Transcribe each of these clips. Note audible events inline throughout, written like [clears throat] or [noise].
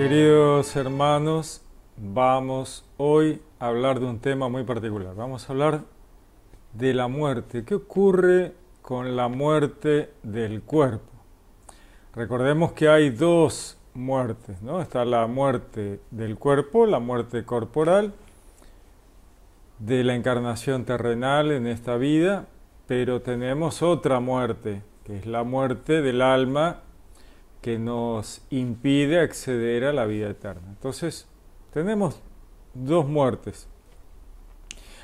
Queridos hermanos, vamos hoy a hablar de un tema muy particular. Vamos a hablar de la muerte. ¿Qué ocurre con la muerte del cuerpo? Recordemos que hay dos muertes, ¿no? Está la muerte del cuerpo, la muerte corporal, de la encarnación terrenal en esta vida, pero tenemos otra muerte, que es la muerte del alma que nos impide acceder a la vida eterna. Entonces, tenemos dos muertes.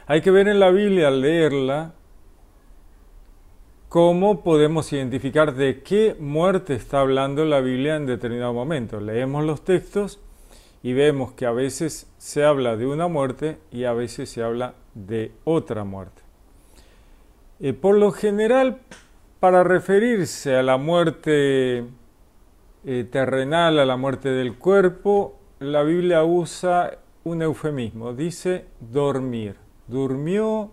Hay que ver en la Biblia, al leerla, cómo podemos identificar de qué muerte está hablando la Biblia en determinado momento. Leemos los textos y vemos que a veces se habla de una muerte y a veces se habla de otra muerte. Eh, por lo general, para referirse a la muerte eh, terrenal, a la muerte del cuerpo, la Biblia usa un eufemismo, dice dormir. Durmió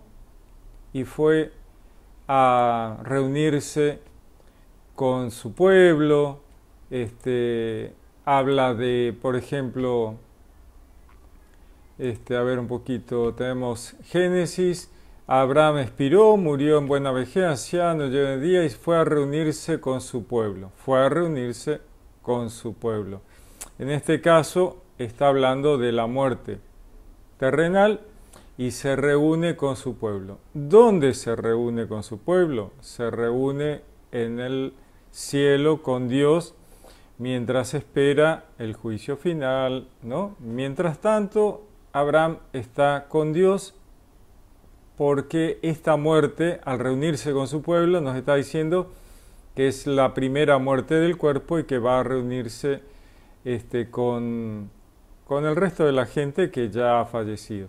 y fue a reunirse con su pueblo. Este, habla de, por ejemplo, este, a ver un poquito, tenemos Génesis. Abraham expiró, murió en buena vejez, anciano, lleno de día, y fue a reunirse con su pueblo. Fue a reunirse con su pueblo. En este caso está hablando de la muerte terrenal y se reúne con su pueblo. ¿Dónde se reúne con su pueblo? Se reúne en el cielo con Dios mientras espera el juicio final, ¿no? Mientras tanto, Abraham está con Dios porque esta muerte, al reunirse con su pueblo, nos está diciendo que es la primera muerte del cuerpo y que va a reunirse este, con, el resto de la gente que ya ha fallecido.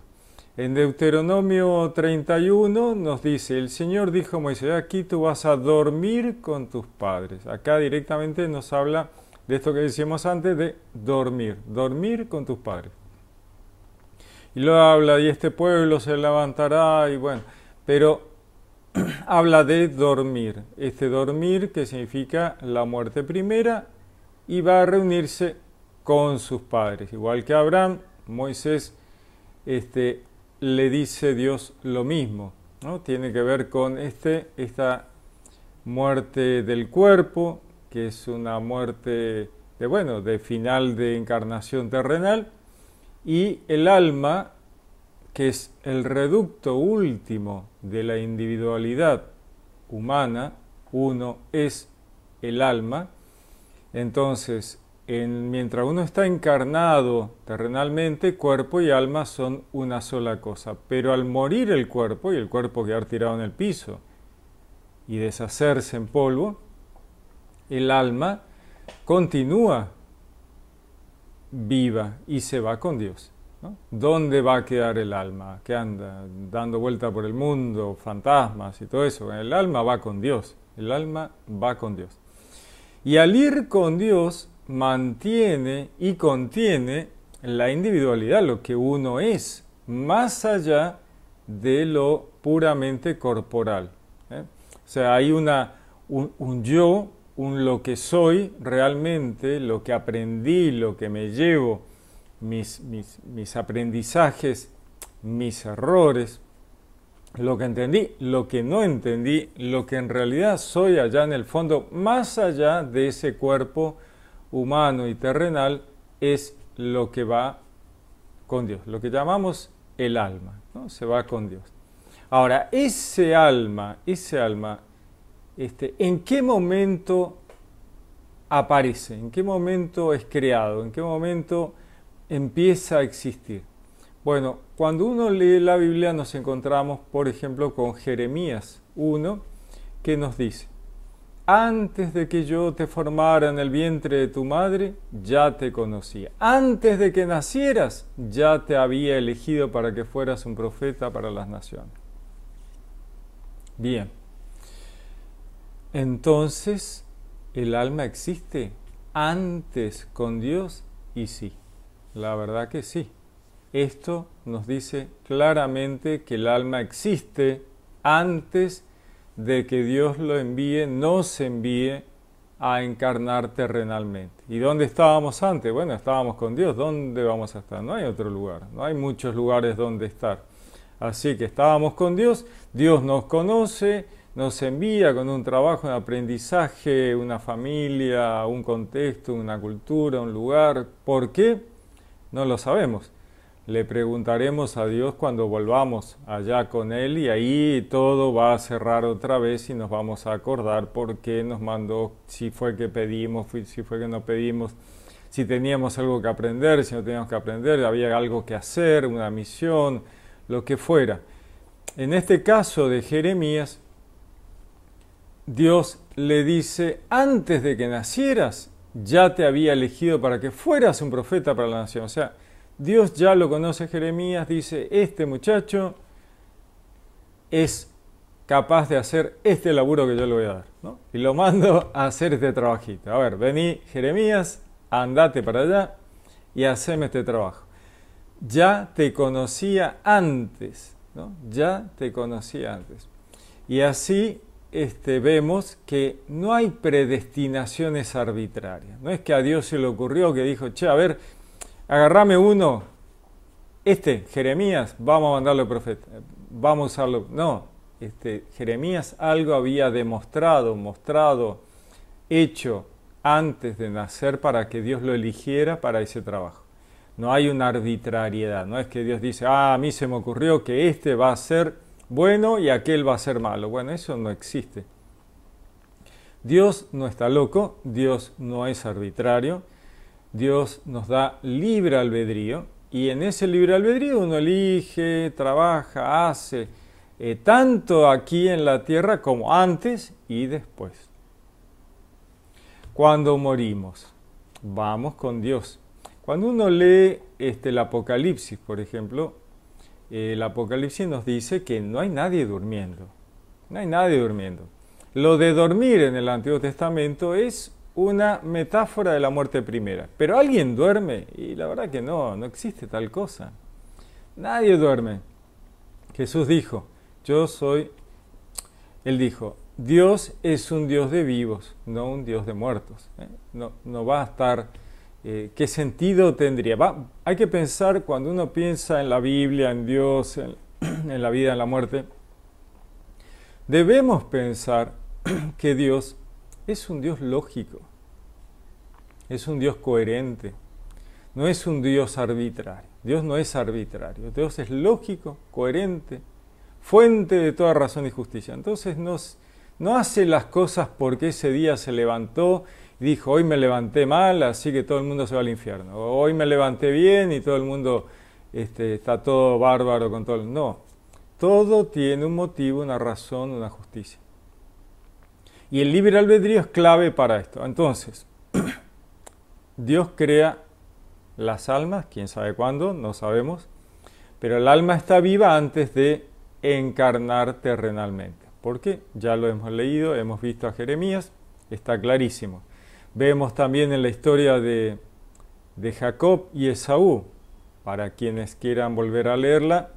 En Deuteronomio 31 nos dice, el Señor dijo a Moisés, aquí tú vas a dormir con tus padres. Acá directamente nos habla de esto que decíamos antes, de dormir, dormir con tus padres. Y lo habla, y este pueblo se levantará, y bueno, pero [clears throat] habla de dormir. Este dormir que significa la muerte primera y va a reunirse con sus padres. Igual que Abraham, Moisés este, le dice Dios lo mismo. ¿no? Tiene que ver con este, esta muerte del cuerpo, que es una muerte de, bueno, de final de encarnación terrenal, y el alma que es el reducto último de la individualidad humana, uno es el alma, entonces mientras uno está encarnado terrenalmente, cuerpo y alma son una sola cosa, pero al morir el cuerpo y el cuerpo quedar tirado en el piso y deshacerse en polvo, el alma continúa viva y se va con Dios. ¿Dónde va a quedar el alma? Que anda dando vuelta por el mundo, fantasmas y todo eso. El alma va con Dios. El alma va con Dios. Y al ir con Dios mantiene y contiene la individualidad, lo que uno es, más allá de lo puramente corporal. ¿eh? O sea, hay un yo, un lo que soy realmente, lo que aprendí, lo que me llevo mis, aprendizajes, mis errores, lo que entendí, lo que no entendí, lo que en realidad soy allá en el fondo, más allá de ese cuerpo humano y terrenal, es lo que va con Dios, lo que llamamos el alma, ¿no? se va con Dios. Ahora, ese alma, ese alma, este, ¿en qué momento aparece? ¿En qué momento es creado? ¿En qué momento empieza a existir. Bueno, cuando uno lee la Biblia nos encontramos, por ejemplo, con Jeremías 1, que nos dice, antes de que yo te formara en el vientre de tu madre, ya te conocía. Antes de que nacieras, ya te había elegido para que fueras un profeta para las naciones. Bien, entonces el alma existe antes con Dios y sí. La verdad que sí. Esto nos dice claramente que el alma existe antes de que Dios lo envíe, nos envíe a encarnar terrenalmente. ¿Y dónde estábamos antes? Bueno, estábamos con Dios. ¿Dónde vamos a estar? No hay otro lugar. No hay muchos lugares donde estar. Así que estábamos con Dios. Dios nos conoce, nos envía con un trabajo, un aprendizaje, una familia, un contexto, una cultura, un lugar. ¿Por qué? No lo sabemos. Le preguntaremos a Dios cuando volvamos allá con Él y ahí todo va a cerrar otra vez y nos vamos a acordar por qué nos mandó, si fue que pedimos, si fue que no pedimos, si teníamos algo que aprender, si no teníamos que aprender, había algo que hacer, una misión, lo que fuera. En este caso de Jeremías, Dios le dice, antes de que nacieras, ya te había elegido para que fueras un profeta para la nación. O sea, Dios ya lo conoce. Jeremías dice, este muchacho es capaz de hacer este laburo que yo le voy a dar. Y lo mando a hacer este trabajito. A ver, vení Jeremías, andate para allá y haceme este trabajo. Ya te conocía antes, ¿no? ya te conocía antes. Y así este, vemos que no hay predestinaciones arbitrarias. No es que a Dios se le ocurrió que dijo, che, a ver, agarrame uno, este, Jeremías, vamos a mandarlo profeta, vamos a usarlo. No, este, Jeremías algo había demostrado, mostrado, hecho antes de nacer para que Dios lo eligiera para ese trabajo. No hay una arbitrariedad, no es que Dios dice, ah, a mí se me ocurrió que este va a ser bueno y aquel va a ser malo. Bueno, eso no existe. Dios no está loco, Dios no es arbitrario, Dios nos da libre albedrío y en ese libre albedrío uno elige, trabaja, hace, eh, tanto aquí en la tierra como antes y después. Cuando morimos, vamos con Dios. Cuando uno lee este, el Apocalipsis, por ejemplo, el Apocalipsis nos dice que no hay nadie durmiendo. No hay nadie durmiendo. Lo de dormir en el Antiguo Testamento es una metáfora de la muerte primera. Pero alguien duerme y la verdad que no, no existe tal cosa. Nadie duerme. Jesús dijo, yo soy, él dijo, Dios es un Dios de vivos, no un Dios de muertos. ¿eh? No, no va a estar eh, ¿qué sentido tendría? hay que pensar cuando uno piensa en la Biblia, en Dios, en, [clears throat] la vida, en la muerte, debemos pensar [clears throat] que Dios es un Dios lógico, es un Dios coherente, no es un Dios arbitrario. Dios no es arbitrario, Dios es lógico, coherente, fuente de toda razón y justicia. Entonces no hace las cosas porque ese día se levantó dijo, hoy me levanté mal, así que todo el mundo se va al infierno. hoy me levanté bien y todo el mundo este, está todo bárbaro con todo. No, todo tiene un motivo, una razón, una justicia. Y el libre albedrío es clave para esto. Entonces, [clears throat] Dios crea las almas, quién sabe cuándo, no sabemos, pero el alma está viva antes de encarnar terrenalmente. ¿Por qué? Ya lo hemos leído, hemos visto a Jeremías, está clarísimo. Vemos también en la historia de, Jacob y Esaú, para quienes quieran volver a leerla.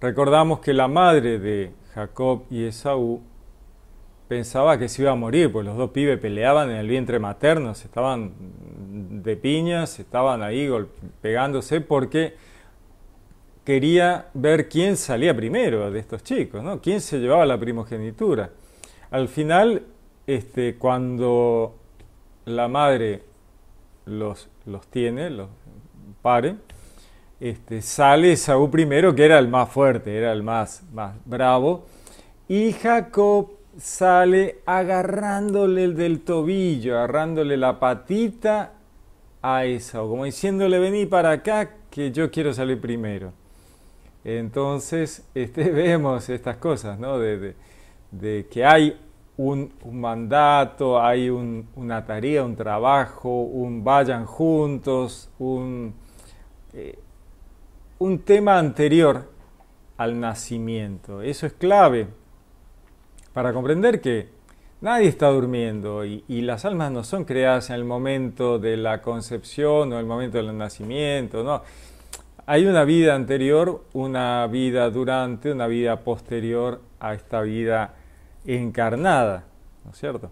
Recordamos que la madre de Jacob y Esaú pensaba que se iba a morir, pues los dos pibes peleaban en el vientre materno, se estaban de piñas, estaban ahí pegándose porque quería ver quién salía primero de estos chicos, ¿no? quién se llevaba la primogenitura. Al final este, cuando la madre los, los tiene, los pare, este, sale Saúl primero, que era el más fuerte, era el más, más bravo, y Jacob sale agarrándole el del tobillo, agarrándole la patita a Esaú, como diciéndole vení para acá que yo quiero salir primero. Entonces este, [laughs] vemos estas cosas, ¿no? de que hay un, mandato, hay una tarea, un trabajo, un vayan juntos, eh, un, tema anterior al nacimiento. Eso es clave para comprender que nadie está durmiendo y, las almas no son creadas en el momento de la concepción o en el momento del nacimiento, no. Hay una vida anterior, una vida durante, una vida posterior a esta vida encarnada, ¿no es cierto?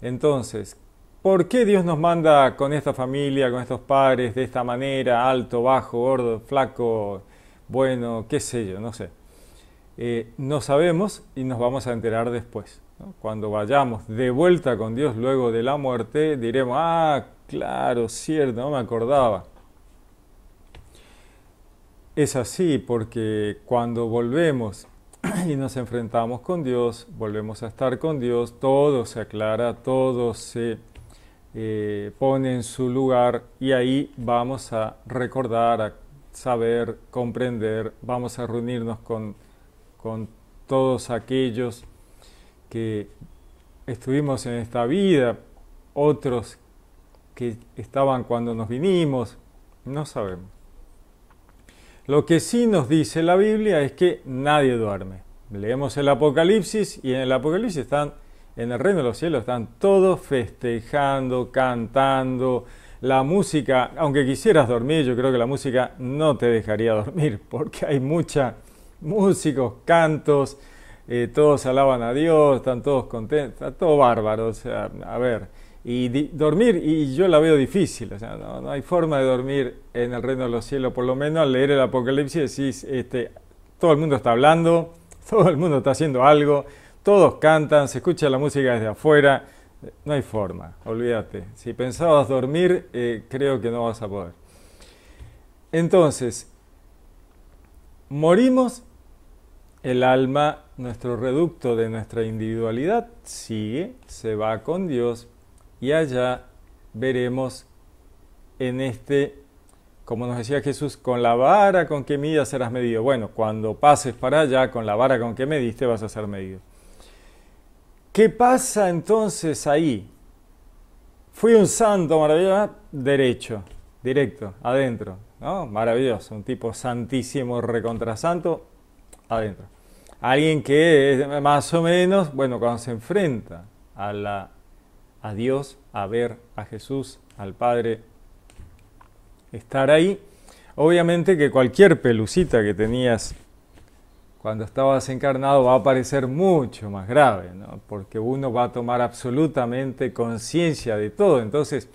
Entonces, ¿por qué Dios nos manda con esta familia, con estos padres, de esta manera, alto, bajo, gordo, flaco, bueno, qué sé yo, no sé? Eh, no sabemos y nos vamos a enterar después. Cuando vayamos de vuelta con Dios luego de la muerte, diremos, ah, claro, cierto, no me acordaba. Es así porque cuando volvemos [clears throat] y nos enfrentamos con Dios, volvemos a estar con Dios, todo se aclara, todo se eh, pone en su lugar y ahí vamos a recordar, a saber, comprender, vamos a reunirnos con todos aquellos que estuvimos en esta vida, otros que estaban cuando nos vinimos, no sabemos. Lo que sí nos dice la Biblia es que nadie duerme. Leemos el Apocalipsis y en el Apocalipsis están, en el reino de los cielos están todos festejando, cantando. La música, aunque quisieras dormir, yo creo que la música no te dejaría dormir [laughs] porque hay mucha músicos, cantos, eh, todos alaban a Dios, están todos contentos, está todo bárbaro. O sea, a ver, y dormir, y yo la veo difícil, o sea, no, hay forma de dormir en el reino de los cielos, por lo menos al leer el Apocalipsis decís, este, todo el mundo está hablando, [laughs] todo el mundo está haciendo algo, todos cantan, se escucha la música desde afuera, no hay forma, olvídate. Si pensabas dormir, eh, creo que no vas a poder. Entonces, morimos, el alma, nuestro reducto de nuestra individualidad, sigue, se va con Dios, y allá veremos en este, como nos decía Jesús, con la vara con que midas serás medido. Bueno, cuando pases para allá, con la vara con que mediste vas a ser medido. ¿Qué pasa entonces ahí? Fui un santo maravilloso, ah, derecho, directo, adentro, Maravilloso, un tipo santísimo, recontrasanto, adentro. Alguien que es más o menos, bueno, cuando se enfrenta a la a Dios, a ver a Jesús, al Padre, estar ahí. Obviamente que cualquier pelucita que tenías cuando estabas encarnado va a parecer mucho más grave, porque uno va a tomar absolutamente conciencia de todo. Entonces,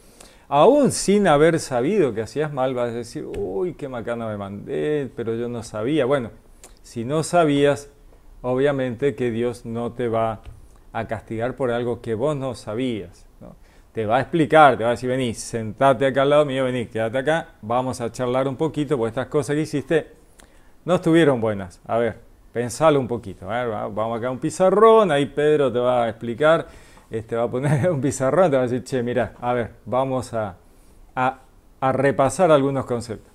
aún sin haber sabido que hacías mal, vas a decir, uy, qué macana me mandé, pero yo no sabía. Bueno, si no sabías, obviamente que Dios no te va a a castigar por algo que vos no sabías. Te va a explicar, te va a decir, vení, sentate acá al lado mío, vení, quédate acá, vamos a charlar un poquito, porque estas cosas que hiciste no estuvieron buenas. A ver, pensalo un poquito. A vamos acá a un pizarrón, ahí Pedro te va a explicar, este, va a poner [laughs] un pizarrón, te va a decir, che, mira, a ver, vamos a repasar algunos conceptos.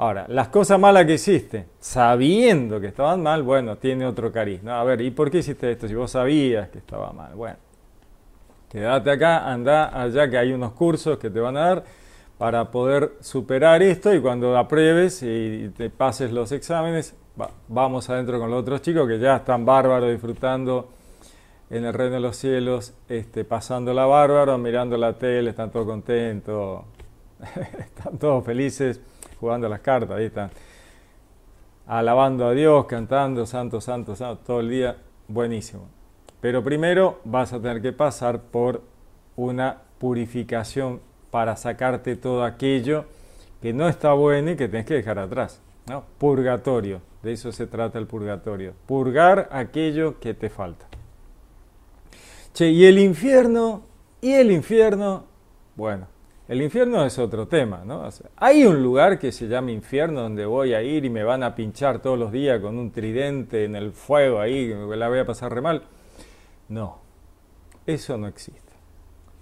Ahora, las cosas malas que hiciste, sabiendo que estaban mal, bueno, tiene otro cariz. A ver, ¿y por qué hiciste esto si vos sabías que estaba mal? Bueno, quédate acá, anda allá, que hay unos cursos que te van a dar para poder superar esto y cuando apruebes y te pases los exámenes, vamos adentro con los otros chicos que ya están bárbaros disfrutando en el reino de los cielos, este, la bárbaro, mirando la tele, están todos contentos, [laughs] están todos felices jugando las cartas, ahí están. Alabando a Dios, cantando, santo, santo, santo, todo el día, buenísimo. Pero primero vas a tener que pasar por una purificación para sacarte todo aquello que no está bueno y que tienes que dejar atrás. ¿no? Purgatorio, de eso se trata el purgatorio. Purgar aquello que te falta. Che, y el infierno, y el infierno, bueno, el infierno es otro tema, ¿no? hay un lugar que se llama infierno donde voy a ir y me van a pinchar todos los días con un tridente en el fuego ahí, la voy a pasar re mal. No, eso no existe.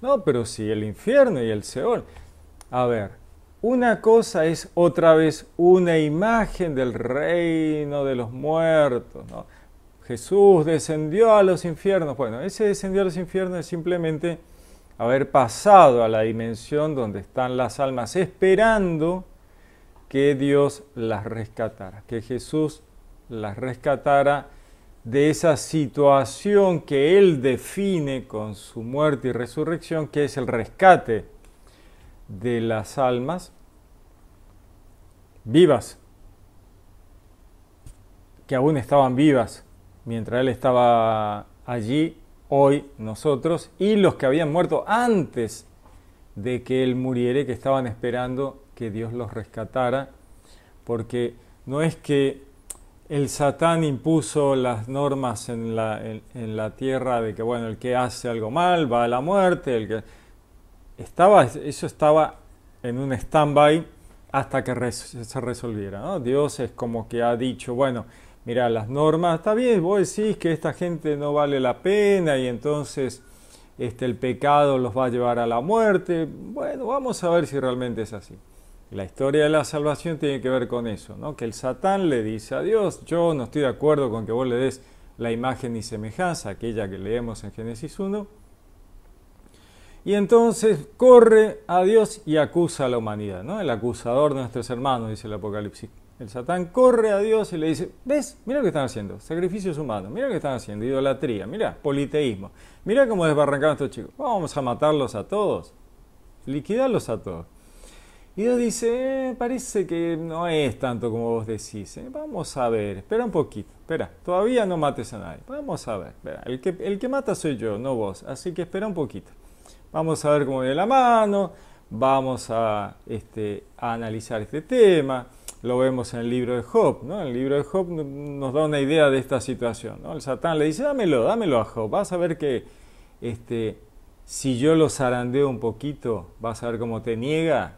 No, pero sí, el infierno y el Seol. A ver, una cosa es otra vez una imagen del reino de los muertos, ¿no? Jesús descendió a los infiernos. Bueno, ese descendió a los infiernos es simplemente haber pasado a la dimensión donde están las almas esperando que Dios las rescatara, que Jesús las rescatara de esa situación que Él define con su muerte y resurrección, que es el rescate de las almas vivas, que aún estaban vivas mientras Él estaba allí hoy nosotros, y los que habían muerto antes de que Él muriere, que estaban esperando que Dios los rescatara, porque no es que el Satán impuso las normas en la, en, la, tierra de que, bueno, el que hace algo mal va a la muerte, el que... Estaba, eso estaba en un stand-by hasta que se resolviera. ¿no? Dios es como que ha dicho, bueno, mira, las normas, está bien, vos decís que esta gente no vale la pena y entonces este, el pecado los va a llevar a la muerte. Bueno, vamos a ver si realmente es así. La historia de la salvación tiene que ver con eso, ¿no? que el Satán le dice a Dios, yo no estoy de acuerdo con que vos le des la imagen y semejanza, aquella que leemos en Génesis 1, y entonces corre a Dios y acusa a la humanidad, ¿no? el acusador de nuestros hermanos, dice el Apocalipsis el Satán corre a Dios y le dice, ves, mira lo que están haciendo, sacrificios humanos, mira lo que están haciendo, idolatría, mira, politeísmo, mira cómo desbarrancaron estos chicos, vamos a matarlos a todos, liquidarlos a todos. Y Dios dice, eh, parece que no es tanto como vos decís, eh. vamos a ver, espera un poquito, espera, todavía no mates a nadie, vamos a ver, el que, el que mata soy yo, no vos, así que espera un poquito, vamos a ver cómo viene la mano, vamos a, este, a analizar este tema lo vemos en el libro de Job. ¿no? El libro de Job nos da una idea de esta situación. ¿no? El Satán le dice, dámelo, dámelo a Job. Vas a ver que este, si yo lo zarandeo un poquito, vas a ver cómo te niega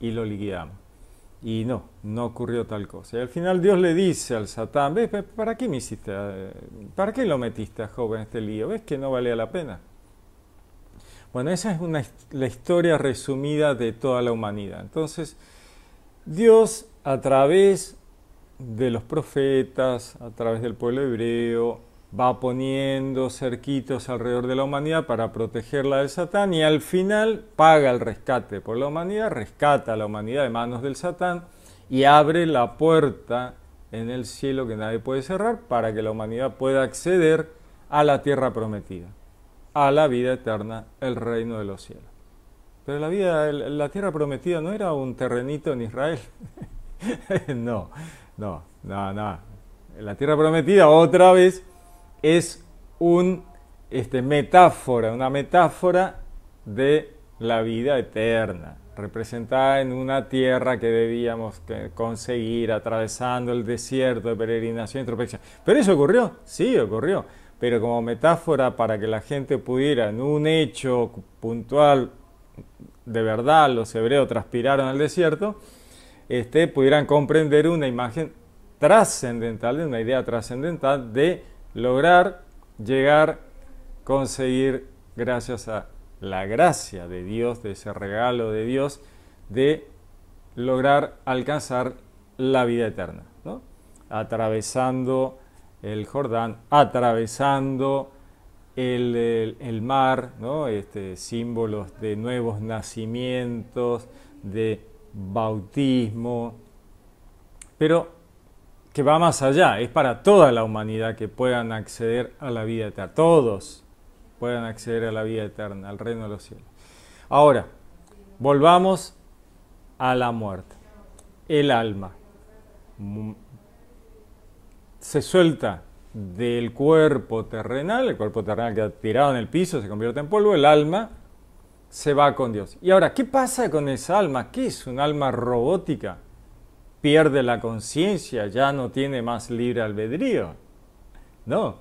y lo liquidamos. Y no, no ocurrió tal cosa. Y al final Dios le dice al Satán, ¿ves? ¿Para qué me hiciste? Eh, ¿Para qué lo metiste a Job en este lío? ¿Ves que no valía la pena? Bueno, esa es una, la historia resumida de toda la humanidad. Entonces, Dios a través de los profetas, a través del pueblo hebreo, va poniendo cerquitos alrededor de la humanidad para protegerla del Satán y al final paga el rescate por la humanidad, rescata a la humanidad de manos del Satán y abre la puerta en el cielo que nadie puede cerrar para que la humanidad pueda acceder a la tierra prometida, a la vida eterna, el reino de los cielos. Pero la vida, la tierra prometida no era un terrenito en Israel. [laughs] no, no, no, no. La tierra prometida otra vez es un este, metáfora, una metáfora de la vida eterna, representada en una tierra que debíamos conseguir atravesando el desierto de peregrinación y introspección. ¿Pero eso ocurrió? Sí, ocurrió. Pero como metáfora para que la gente pudiera, en un hecho puntual, de verdad los hebreos transpiraron al desierto, este, pudieran comprender una imagen trascendental, de una idea trascendental de lograr llegar, conseguir, gracias a la gracia de Dios, de ese regalo de Dios, de lograr alcanzar la vida eterna, atravesando el Jordán, atravesando el, mar, este, símbolos de nuevos nacimientos, de bautismo, pero que va más allá, es para toda la humanidad que puedan acceder a la vida eterna, todos puedan acceder a la vida eterna, al reino de los cielos. Ahora, volvamos a la muerte. El alma mm, se suelta del cuerpo terrenal, el cuerpo terrenal que ha tirado en el piso, se convierte en polvo, el alma se va con Dios. Y ahora, ¿qué pasa con esa alma? ¿Qué es un alma robótica? Pierde la conciencia, ya no tiene más libre albedrío. No,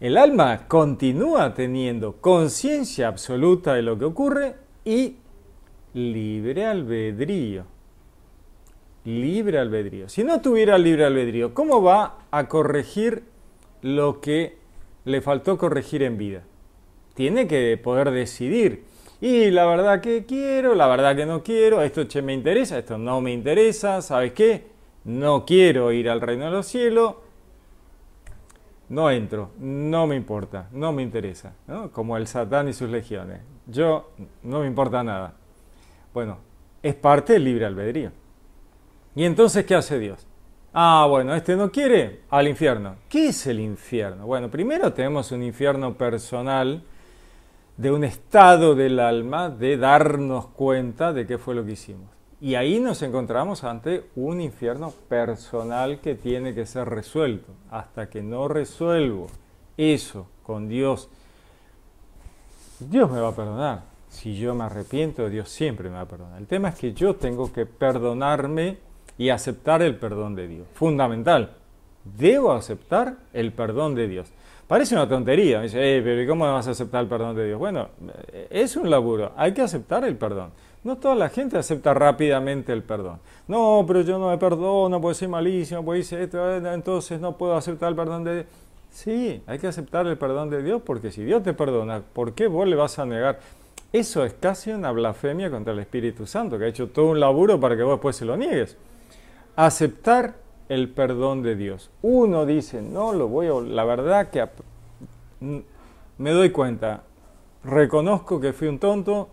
el alma continúa teniendo conciencia absoluta de lo que ocurre y libre albedrío. Libre albedrío. Si no tuviera libre albedrío, ¿cómo va a corregir lo que le faltó corregir en vida. Tiene que poder decidir. Y la verdad que quiero, la verdad que no quiero, esto che me interesa, esto no me interesa, ¿sabes qué? No quiero ir al reino de los cielos, no entro, no me importa, no me interesa, como el Satán y sus legiones. Yo no me importa nada. Bueno, es parte del libre albedrío. ¿Y entonces qué hace Dios? Ah, bueno, este no quiere, al infierno. ¿Qué es el infierno? Bueno, primero tenemos un infierno personal de un estado del alma de darnos cuenta de qué fue lo que hicimos. Y ahí nos encontramos ante un infierno personal que tiene que ser resuelto. Hasta que no resuelvo eso con Dios, Dios me va a perdonar. Si yo me arrepiento, Dios siempre me va a perdonar. El tema es que yo tengo que perdonarme y aceptar el perdón de Dios. Fundamental. Debo aceptar el perdón de Dios. Parece una tontería. Me dice, eh, pero ¿cómo vas a aceptar el perdón de Dios? Bueno, eh, es un laburo. Hay que aceptar el perdón. No toda la gente acepta rápidamente el perdón. No, pero yo no me perdono, porque ser malísimo, pues hice esto, eh, entonces no puedo aceptar el perdón de Dios. Sí, hay que aceptar el perdón de Dios, porque si Dios te perdona, ¿por qué vos le vas a negar? Eso es casi una blasfemia contra el Espíritu Santo, que ha hecho todo un laburo para que vos después se lo niegues aceptar el perdón de Dios. Uno dice, no lo voy a... La verdad que me doy cuenta, reconozco que fui un tonto,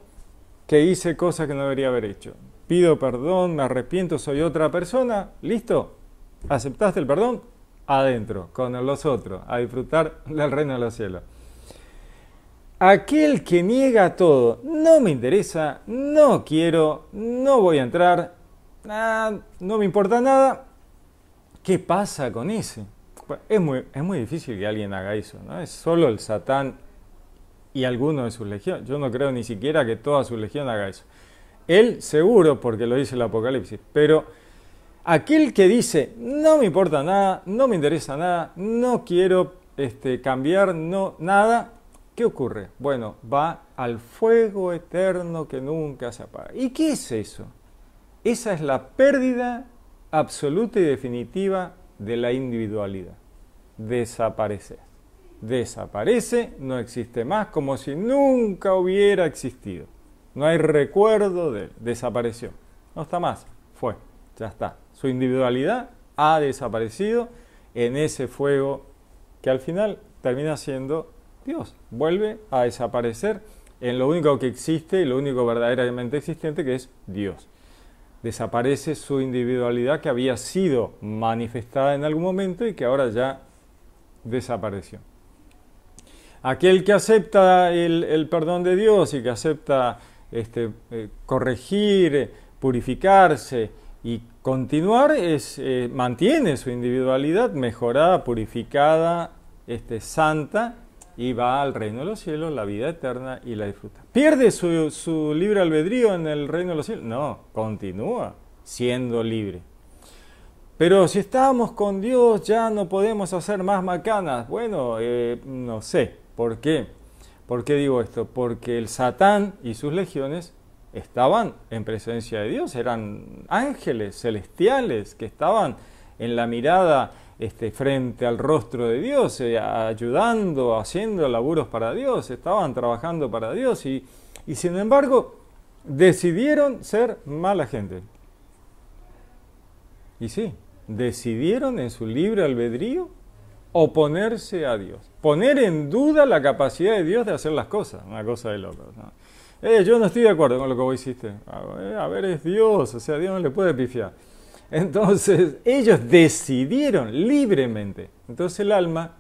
que hice cosas que no debería haber hecho. Pido perdón, me arrepiento, soy otra persona, listo. ¿Aceptaste el perdón? Adentro, con los otros, a disfrutar del reino de los cielos. Aquel que niega todo, no me interesa, no quiero, no voy a entrar, no me importa nada, ¿qué pasa con ese? es, muy, difícil que alguien haga eso, ¿no? Es solo el Satán y alguno de sus legiones. Yo no creo ni siquiera que toda su legión haga eso. Él seguro, porque lo dice el Apocalipsis, pero aquel que dice, no me importa nada, no me interesa nada, no quiero este, cambiar no, nada, ¿qué ocurre? Bueno, va al fuego eterno que nunca se apaga. ¿Y qué es eso? Esa es la pérdida absoluta y definitiva de la individualidad. Desaparece. Desaparece, no existe más, como si nunca hubiera existido. No hay recuerdo de él, desapareció. No está más, fue, ya está. Su individualidad ha desaparecido en ese fuego que al final termina siendo Dios. Vuelve a desaparecer en lo único que existe y lo único verdaderamente existente que es Dios desaparece su individualidad que había sido manifestada en algún momento y que ahora ya desapareció. Aquel que acepta el, perdón de Dios y que acepta este, eh, corregir, purificarse y continuar, es, eh, mantiene su individualidad mejorada, purificada, este, santa y va al reino de los cielos, la vida eterna y la disfruta. ¿Pierde su, libre albedrío en el reino de los cielos? No, continúa siendo libre. Pero si estamos con Dios ya no podemos hacer más macanas. Bueno, eh, no sé. ¿Por qué? ¿Por qué digo esto? Porque el Satán y sus legiones estaban en presencia de Dios, eran ángeles celestiales que estaban en la mirada este, frente al rostro de Dios, eh, ayudando, haciendo laburos para Dios, estaban trabajando para Dios y, sin embargo decidieron ser mala gente. Y sí, decidieron en su libre albedrío oponerse a Dios, poner en duda la capacidad de Dios de hacer las cosas, una cosa de locos. Eh, yo no estoy de acuerdo con lo que vos hiciste. a ver, es Dios, o sea, Dios no le puede pifiar. Entonces ellos decidieron libremente. Entonces el alma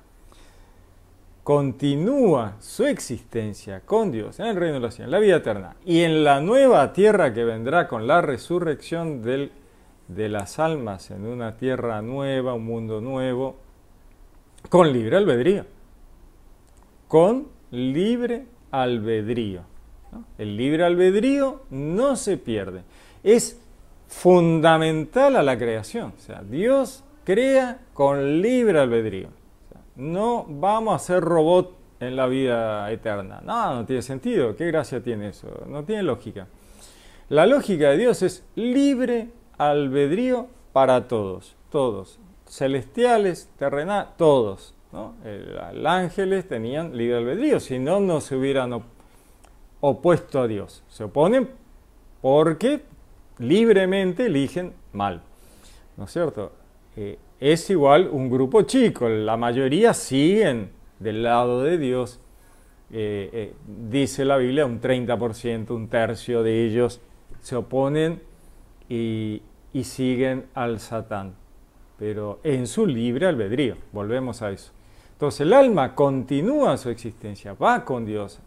continúa su existencia con Dios en el reino de la cielos, en la vida eterna y en la nueva tierra que vendrá con la resurrección de las almas en una tierra nueva, un mundo nuevo, con libre albedrío. Con libre albedrío. El libre albedrío no se pierde. Es fundamental a la creación. O sea, Dios crea con libre albedrío. no vamos a ser robot en la vida eterna. No, no tiene sentido. ¿Qué gracia tiene eso? No tiene lógica. La lógica de Dios es libre albedrío para todos. Todos. Celestiales, terrenales, todos. Los ángeles tenían libre albedrío, si no, no se hubieran opuesto a Dios. Se oponen porque libremente eligen mal. ¿No es cierto? Eh, es igual un grupo chico, la mayoría siguen del lado de Dios. Eh, eh, dice la Biblia, un 30%, un tercio de ellos se oponen y, y siguen al Satán, pero en su libre albedrío, volvemos a eso. Entonces el alma continúa su existencia, va con Dios.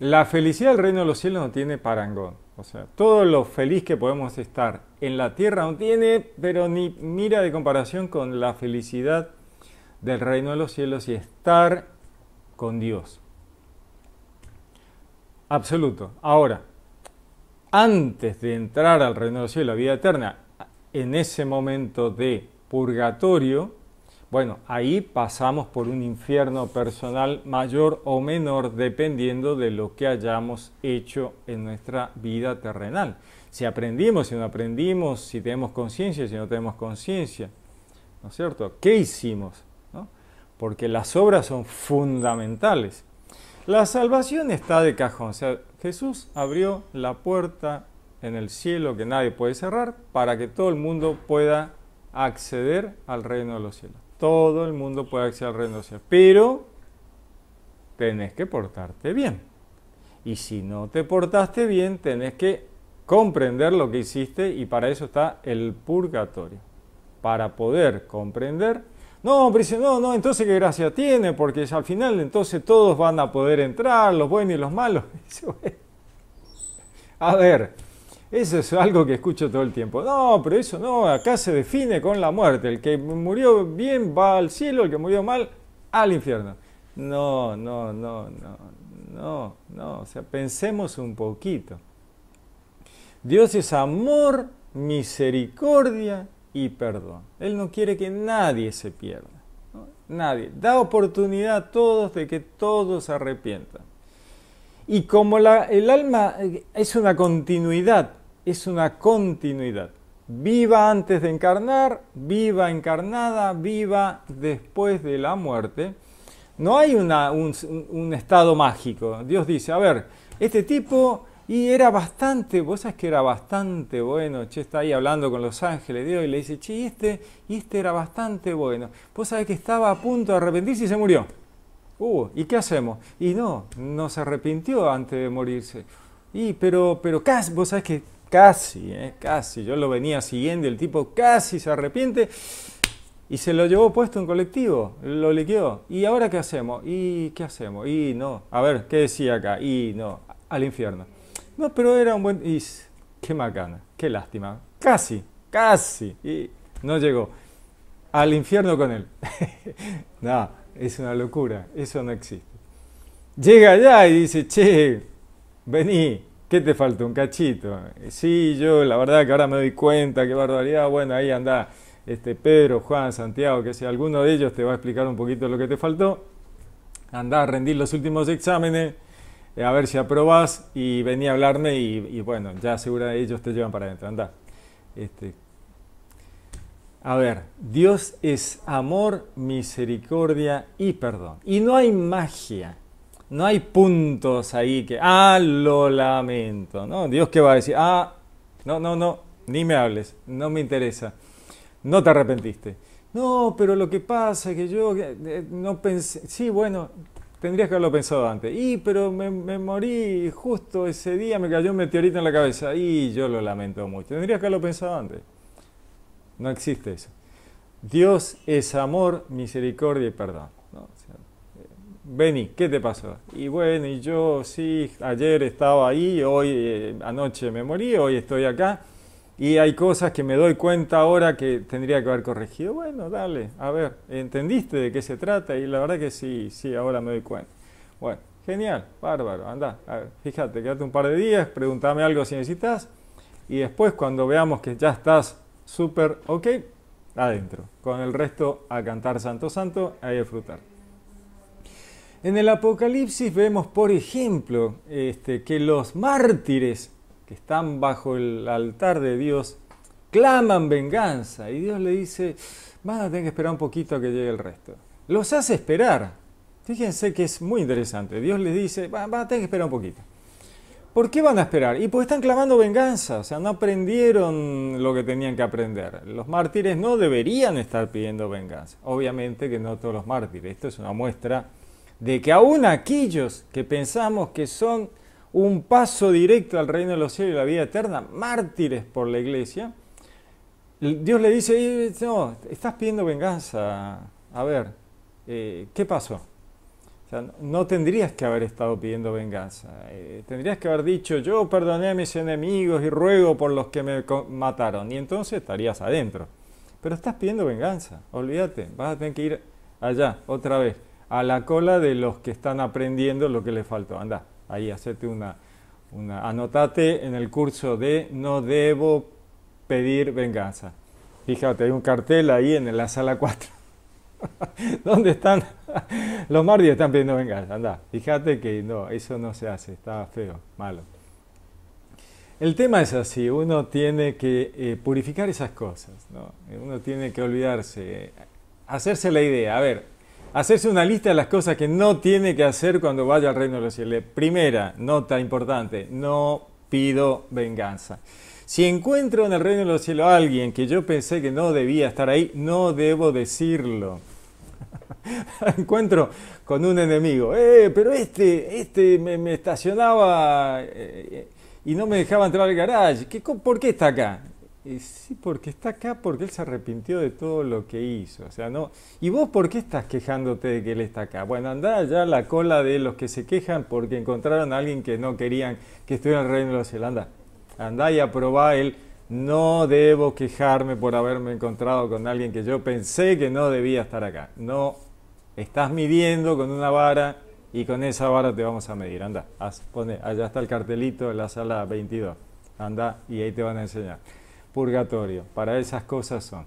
La felicidad del reino de los cielos no tiene parangón. O sea, todo lo feliz que podemos estar en la tierra no tiene, pero ni mira de comparación con la felicidad del reino de los cielos y estar con Dios. Absoluto. Ahora, antes de entrar al reino de los cielos, la vida eterna, en ese momento de purgatorio, bueno, ahí pasamos por un infierno personal mayor o menor dependiendo de lo que hayamos hecho en nuestra vida terrenal. Si aprendimos, si no aprendimos, si tenemos conciencia, si no tenemos conciencia. ¿No es cierto? ¿Qué hicimos? Porque las obras son fundamentales. La salvación está de cajón. sea, Jesús abrió la puerta en el cielo que nadie puede cerrar para que todo el mundo pueda acceder al reino de los cielos. Todo el mundo puede acceder al reino pero tenés que portarte bien. Y si no te portaste bien, tenés que comprender lo que hiciste y para eso está el purgatorio. Para poder comprender. No, pero dice, no, no, entonces qué gracia tiene, porque al final entonces todos van a poder entrar, los buenos y los malos. [laughs] A ver, eso es algo que escucho todo el tiempo. No, pero eso no, acá se define con la muerte. El que murió bien va al cielo, el que murió mal al infierno. No, no, no, no, no, no. O sea, pensemos un poquito. Dios es amor, misericordia y perdón. Él no quiere que nadie se pierda. Nadie. Da oportunidad a todos de que todos se arrepientan. Y como el alma eh, es una continuidad es una continuidad. Viva antes de encarnar, viva encarnada, viva después de la muerte. No hay un, estado mágico. Dios dice, a ver, este tipo y era bastante, vos sabes que era bastante bueno, che, está ahí hablando con los ángeles Dios y le dice, che, este, este era bastante bueno. Vos sabés que estaba a punto de arrepentirse y se murió. Uh, ¿y qué hacemos? Y no, no se arrepintió antes de morirse. Y pero, pero vos sabés que casi, eh, casi, yo lo venía siguiendo el tipo casi se arrepiente y se lo llevó puesto en colectivo, lo liqueó. ¿Y ahora qué hacemos? ¿Y qué hacemos? Y no, a ver, ¿qué decía acá? Y no, al infierno. No, pero era un buen... Y, qué macana, qué lástima. Casi, casi. Y no llegó. Al infierno con él. [laughs] no, es una locura, eso no existe. Llega allá y dice, che, vení, ¿Qué te faltó? ¿Un cachito? Sí, yo la verdad que ahora me doy cuenta, qué barbaridad. Bueno, ahí anda este, Pedro, Juan, Santiago, que si alguno de ellos te va a explicar un poquito lo que te faltó. Anda a rendir los últimos exámenes, eh, a ver si aprobás y vení a hablarme y, bueno, ya segura ellos te llevan para adentro. Anda, este, a ver, Dios es amor, misericordia y perdón. Y no hay magia no hay puntos ahí que, ah, lo lamento, ¿no? Dios que va a decir, ah, no, no, no, ni me hables, no me interesa, no te arrepentiste. No, pero lo que pasa es que yo eh, eh, no pensé, sí, bueno, tendrías que haberlo pensado antes. Y, pero me, me, morí justo ese día, me cayó un meteorito en la cabeza. Y yo lo lamento mucho. Tendrías que haberlo pensado antes. No existe eso. Dios es amor, misericordia y perdón. Vení, ¿qué te pasó? Y bueno, y yo sí, ayer estaba ahí, hoy eh, anoche me morí, hoy estoy acá. Y hay cosas que me doy cuenta ahora que tendría que haber corregido. Bueno, dale, a ver, ¿entendiste de qué se trata? Y la verdad que sí, sí, ahora me doy cuenta. Bueno, genial, bárbaro, anda, fíjate, quédate un par de días, pregúntame algo si necesitas. Y después, cuando veamos que ya estás súper ok, adentro. Con el resto, a cantar Santo Santo, a disfrutar. En el Apocalipsis vemos, por ejemplo, este, que los mártires que están bajo el altar de Dios claman venganza y Dios le dice, van a tener que esperar un poquito a que llegue el resto. Los hace esperar. Fíjense que es muy interesante. Dios les dice, van a tener que esperar un poquito. ¿Por qué van a esperar? Y pues están clamando venganza, o sea, no aprendieron lo que tenían que aprender. Los mártires no deberían estar pidiendo venganza. Obviamente que no todos los mártires, esto es una muestra de que aún aquellos que pensamos que son un paso directo al reino de los cielos y la vida eterna, mártires por la iglesia, Dios le dice, eh, no, estás pidiendo venganza, a ver, eh, ¿qué pasó? no tendrías que haber estado pidiendo venganza, eh, tendrías que haber dicho, yo perdoné a mis enemigos y ruego por los que me mataron, y entonces estarías adentro. Pero estás pidiendo venganza, olvídate, vas a tener que ir allá otra vez a la cola de los que están aprendiendo lo que les faltó. Anda, ahí hacete una, anotate en el curso de no debo pedir venganza. Fíjate, hay un cartel ahí en la sala 4. [laughs] ¿Dónde están? [laughs] Los mardis están pidiendo venganza. Anda, fíjate que no, eso no se hace, está feo, malo. El tema es así, uno tiene que eh, purificar esas cosas, uno tiene que olvidarse, eh, hacerse la idea, a ver, hacerse una lista de las cosas que no tiene que hacer cuando vaya al reino de los cielos. Primera, nota importante, no pido venganza. Si encuentro en el reino de los cielos a alguien que yo pensé que no debía estar ahí, no debo decirlo. [laughs] encuentro con un enemigo, eh, pero este, este me, estacionaba eh, eh, y no me dejaba entrar al garage. ¿Por qué está acá? sí, porque está acá porque él se arrepintió de todo lo que hizo. O sea, no. ¿Y vos por qué estás quejándote de que él está acá? Bueno, anda allá la cola de los que se quejan porque encontraron a alguien que no querían que estuviera en el Reino de Zelanda. Andá y aprobá él. No debo quejarme por haberme encontrado con alguien que yo pensé que no debía estar acá. No estás midiendo con una vara y con esa vara te vamos a medir. Anda, haz, pone, allá está el cartelito de la sala 22. Anda y ahí te van a enseñar purgatorio. Para esas cosas son.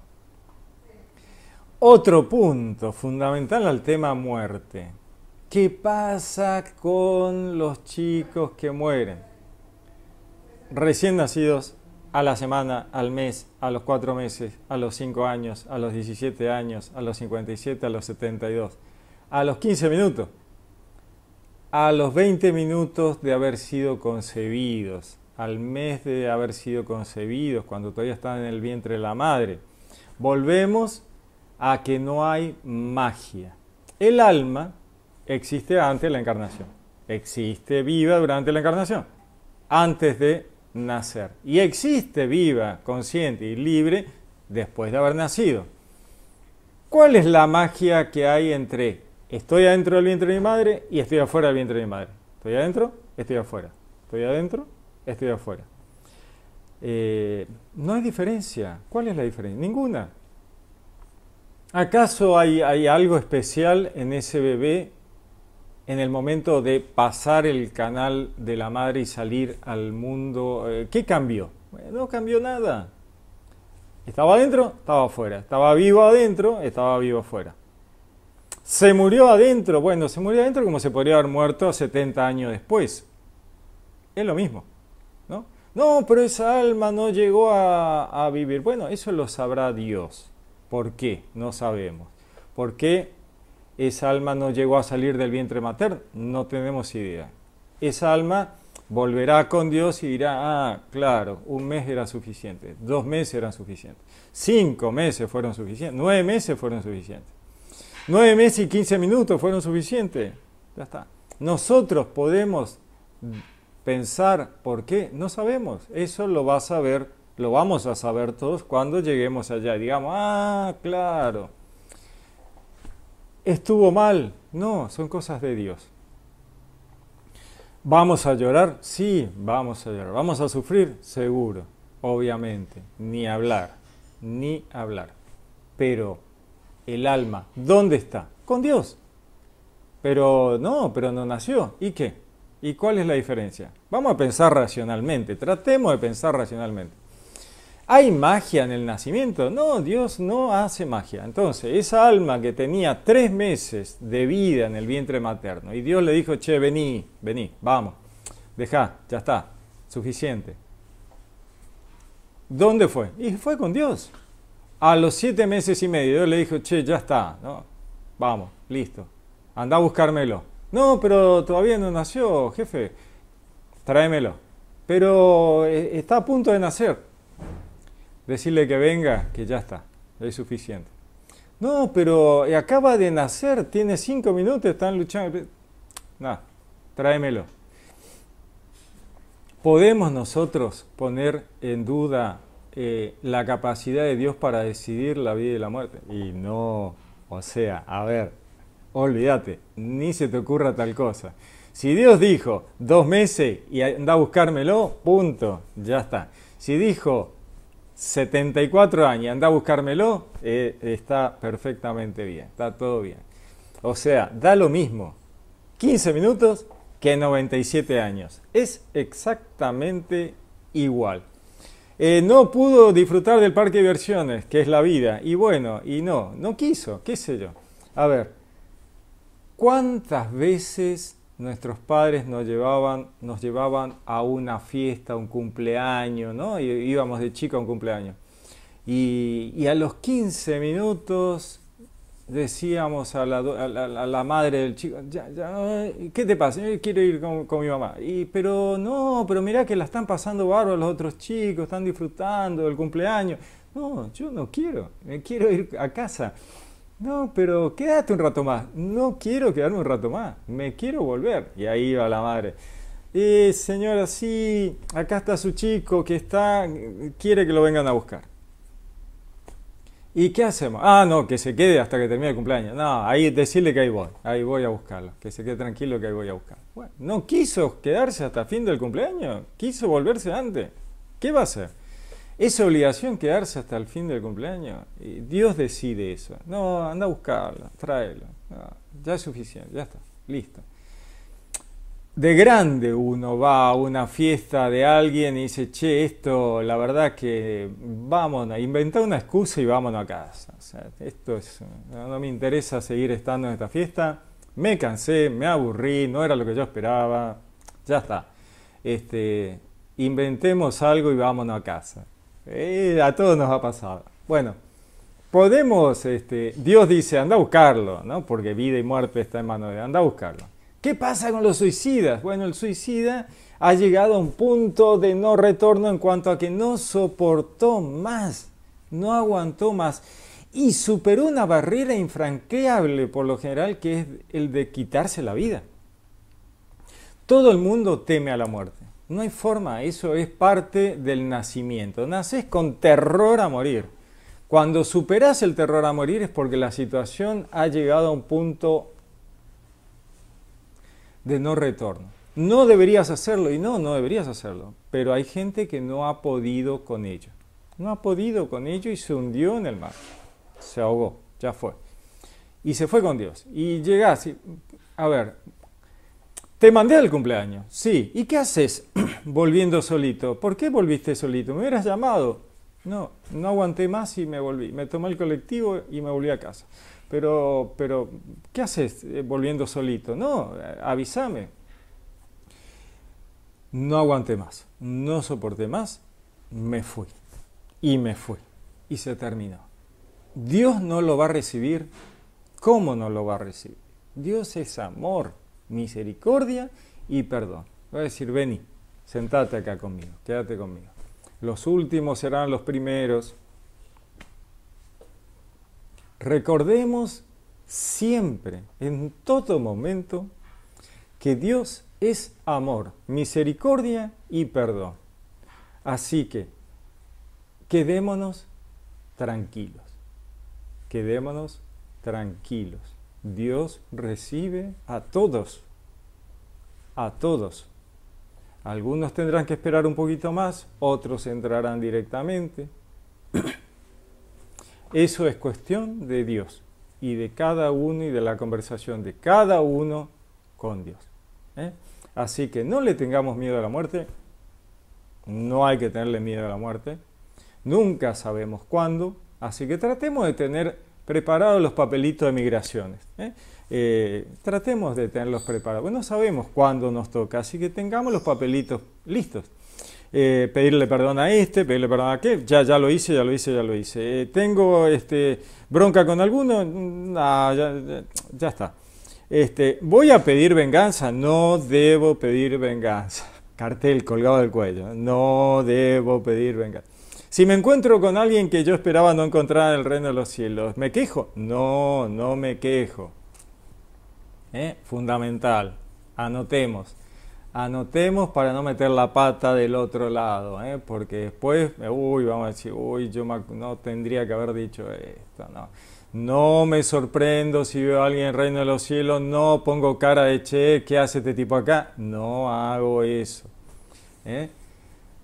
Otro punto fundamental al tema muerte. ¿Qué pasa con los chicos que mueren? Recién nacidos a la semana, al mes, a los cuatro meses, a los cinco años, a los 17 años, a los 57, a los 72, a los 15 minutos, a los 20 minutos de haber sido concebidos, al mes de haber sido concebidos, cuando todavía están en el vientre de la madre. Volvemos a que no hay magia. El alma existe antes de la encarnación, existe viva durante la encarnación, antes de nacer. Y existe viva, consciente y libre después de haber nacido. ¿Cuál es la magia que hay entre estoy adentro del vientre de mi madre y estoy afuera del vientre de mi madre? Estoy adentro, estoy afuera. Estoy adentro, estoy afuera. Eh, no hay diferencia. ¿Cuál es la diferencia? Ninguna. ¿Acaso hay, algo especial en ese bebé en el momento de pasar el canal de la madre y salir al mundo? Eh, ¿Qué cambió? no cambió nada. Estaba adentro, estaba afuera. Estaba vivo adentro, estaba vivo afuera. Se murió adentro. Bueno, se murió adentro como se podría haber muerto 70 años después. Es lo mismo. No, pero esa alma no llegó a, vivir. Bueno, eso lo sabrá Dios. ¿Por qué? No sabemos. ¿Por qué esa alma no llegó a salir del vientre materno? No tenemos idea. Esa alma volverá con Dios y dirá, ah, claro, un mes era suficiente, dos meses eran suficientes, cinco meses fueron suficientes, nueve meses fueron suficientes, nueve meses y quince minutos fueron suficientes, ya está. Nosotros podemos Pensar por qué, no sabemos. Eso lo vas a lo vamos a saber todos cuando lleguemos allá. Digamos, ah, claro. Estuvo mal. No, son cosas de Dios. ¿Vamos a llorar? Sí, vamos a llorar. ¿Vamos a sufrir? Seguro, obviamente. Ni hablar, ni hablar. Pero el alma, ¿dónde está? Con Dios. Pero no, pero no nació. ¿Y qué? ¿Y cuál es la diferencia? Vamos a pensar racionalmente, tratemos de pensar racionalmente. ¿Hay magia en el nacimiento? No, Dios no hace magia. Entonces, esa alma que tenía tres meses de vida en el vientre materno y Dios le dijo, che, vení, vení, vamos, deja, ya está, suficiente. ¿Dónde fue? Y fue con Dios. A los siete meses y medio Dios le dijo, che, ya está, ¿no? vamos, listo, anda a buscármelo no, pero todavía no nació, jefe. Tráemelo. Pero eh, está a punto de nacer. Decirle que venga, que ya está. Es suficiente. No, pero acaba de nacer, tiene cinco minutos, están luchando. Nada, tráemelo. ¿Podemos nosotros poner en duda eh, la capacidad de Dios para decidir la vida y la muerte? Y no, o sea, a ver, olvídate, ni se te ocurra tal cosa. Si Dios dijo dos meses y anda a buscármelo, punto, ya está. Si dijo 74 años y anda a buscármelo, eh, está perfectamente bien, está todo bien. O sea, da lo mismo 15 minutos que 97 años. Es exactamente igual. Eh, no pudo disfrutar del parque de diversiones, que es la vida. Y bueno, y no, no quiso, qué sé yo. A ver, ¿Cuántas veces nuestros padres nos llevaban, nos llevaban a una fiesta, un cumpleaños, ¿no? Y íbamos de chico a un cumpleaños. Y, a los 15 minutos decíamos a la, madre del chico, eh, ¿qué te pasa? Yo eh, quiero ir con, mi mamá. Y, pero no, pero mirá que la están pasando bárbaro los otros chicos, están disfrutando del cumpleaños. No, yo no quiero, me quiero ir a casa. No, pero quédate un rato más. No quiero quedarme un rato más. Me quiero volver. Y ahí va la madre. Eh, señora, sí, acá está su chico que está, quiere que lo vengan a buscar. ¿Y qué hacemos? Ah, no, que se quede hasta que termine el cumpleaños. No, ahí decirle que ahí voy, ahí voy a buscarlo, que se quede tranquilo que ahí voy a buscar. Bueno, no quiso quedarse hasta fin del cumpleaños, quiso volverse antes. ¿Qué va a hacer? esa obligación quedarse hasta el fin del cumpleaños? Dios decide eso. No, anda a buscarla, tráelo, ya es suficiente, ya está, listo. De grande uno va a una fiesta de alguien y dice, che, esto, la verdad que vamos a inventar una excusa y vámonos a casa. esto es, no, me interesa seguir estando en esta fiesta. Me cansé, me aburrí, no era lo que yo esperaba. Ya está. Este, inventemos algo y vámonos a casa. Eh, a todos nos ha pasado. Bueno, podemos, este, Dios dice, anda a buscarlo, ¿no? Porque vida y muerte está en manos de anda a buscarlo. ¿Qué pasa con los suicidas? Bueno, el suicida ha llegado a un punto de no retorno en cuanto a que no soportó más, no aguantó más y superó una barrera infranqueable por lo general que es el de quitarse la vida. Todo el mundo teme a la muerte. No hay forma, eso es parte del nacimiento. Naces con terror a morir. Cuando superas el terror a morir es porque la situación ha llegado a un punto de no retorno. No deberías hacerlo y no, no deberías hacerlo. Pero hay gente que no ha podido con ello. No ha podido con ello y se hundió en el mar. Se ahogó, ya fue. Y se fue con Dios. Y llegas, a ver, te mandé al cumpleaños, sí. ¿Y qué haces [clears throat] volviendo solito? ¿Por qué volviste solito? Me hubieras llamado. No, no aguanté más y me volví. Me tomé el colectivo y me volví a casa. Pero, pero, ¿qué haces eh, volviendo solito? No, eh, avísame. No aguanté más, no soporté más, me fui. Y me fui. Y se terminó. Dios no lo va a recibir. ¿Cómo no lo va a recibir? Dios es amor misericordia y perdón. Voy a decir, vení, sentate acá conmigo, quédate conmigo. Los últimos serán los primeros. Recordemos siempre, en todo momento, que Dios es amor, misericordia y perdón. Así que quedémonos tranquilos, quedémonos tranquilos. Dios recibe a todos, a todos. Algunos tendrán que esperar un poquito más, otros entrarán directamente. [clears throat] Eso es cuestión de Dios y de cada uno y de la conversación de cada uno con Dios. ¿eh? Así que no le tengamos miedo a la muerte, no hay que tenerle miedo a la muerte, nunca sabemos cuándo, así que tratemos de tener Preparados los papelitos de migraciones. ¿eh? Eh, tratemos de tenerlos preparados. No sabemos cuándo nos toca, así que tengamos los papelitos listos. Eh, pedirle perdón a este, pedirle perdón a aquel, ya, ya lo hice, ya lo hice, ya lo hice. ¿Tengo este, bronca con alguno? No, mm, ah, ya, ya, está. Este, ¿Voy a pedir venganza? No debo pedir venganza. Cartel colgado del cuello. No debo pedir venganza. Si me encuentro con alguien que yo esperaba no encontrar en el reino de los cielos, ¿me quejo? No, no me quejo. ¿Eh? Fundamental. Anotemos. Anotemos para no meter la pata del otro lado, ¿eh? porque después, uy, vamos a decir, uy, yo no tendría que haber dicho esto, no. me sorprendo si veo a alguien en el reino de los cielos, no pongo cara de che, ¿qué hace este tipo acá? No hago eso. ¿Eh?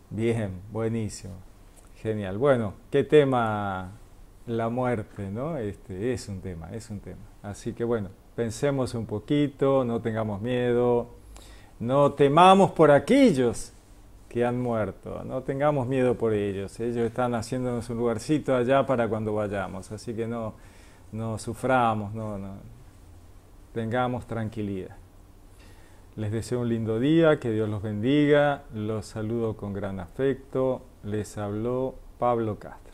Bien, buenísimo. Genial. Bueno, qué tema la muerte, ¿no? Este, es un tema, es un tema. Así que bueno, pensemos un poquito, no tengamos miedo, no temamos por aquellos que han muerto, no tengamos miedo por ellos. Ellos están haciéndonos un lugarcito allá para cuando vayamos, así que no, no suframos, no, no. tengamos tranquilidad. Les deseo un lindo día, que Dios los bendiga, los saludo con gran afecto, les habló Pablo Castro.